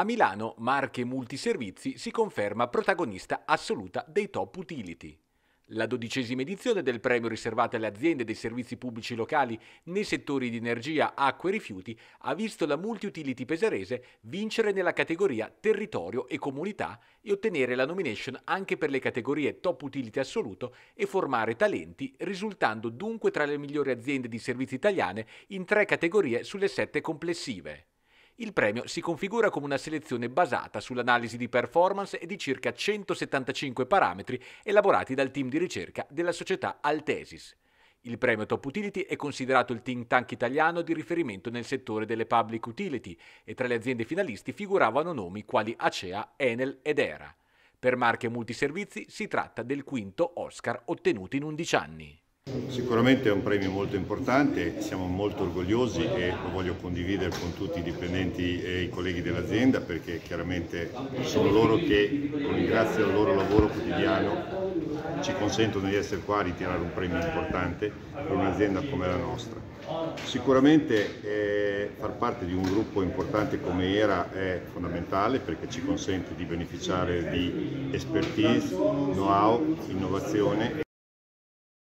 A Milano, Marche Multiservizi si conferma protagonista assoluta dei top utility. La dodicesima edizione del premio riservato alle aziende dei servizi pubblici locali nei settori di energia, acqua e rifiuti ha visto la multi-utility Pesarese vincere nella categoria Territorio e Comunità e ottenere la nomination anche per le categorie Top Utility Assoluto e formare talenti, risultando dunque tra le migliori aziende di servizi italiane in tre categorie sulle sette complessive. Il premio si configura come una selezione basata sull'analisi di performance e di circa 175 parametri elaborati dal team di ricerca della società Altesis. Il premio Top Utility è considerato il think tank italiano di riferimento nel settore delle public utility e tra le aziende finalisti figuravano nomi quali Acea, Enel ed Era. Per marche multiservizi si tratta del quinto Oscar ottenuto in 11 anni. Sicuramente è un premio molto importante, siamo molto orgogliosi e lo voglio condividere con tutti i dipendenti e i colleghi dell'azienda perché chiaramente sono loro che, grazie al loro lavoro quotidiano, ci consentono di essere qua a ritirare un premio importante per un'azienda come la nostra. Sicuramente eh, far parte di un gruppo importante come ERA è fondamentale perché ci consente di beneficiare di expertise, know-how, innovazione.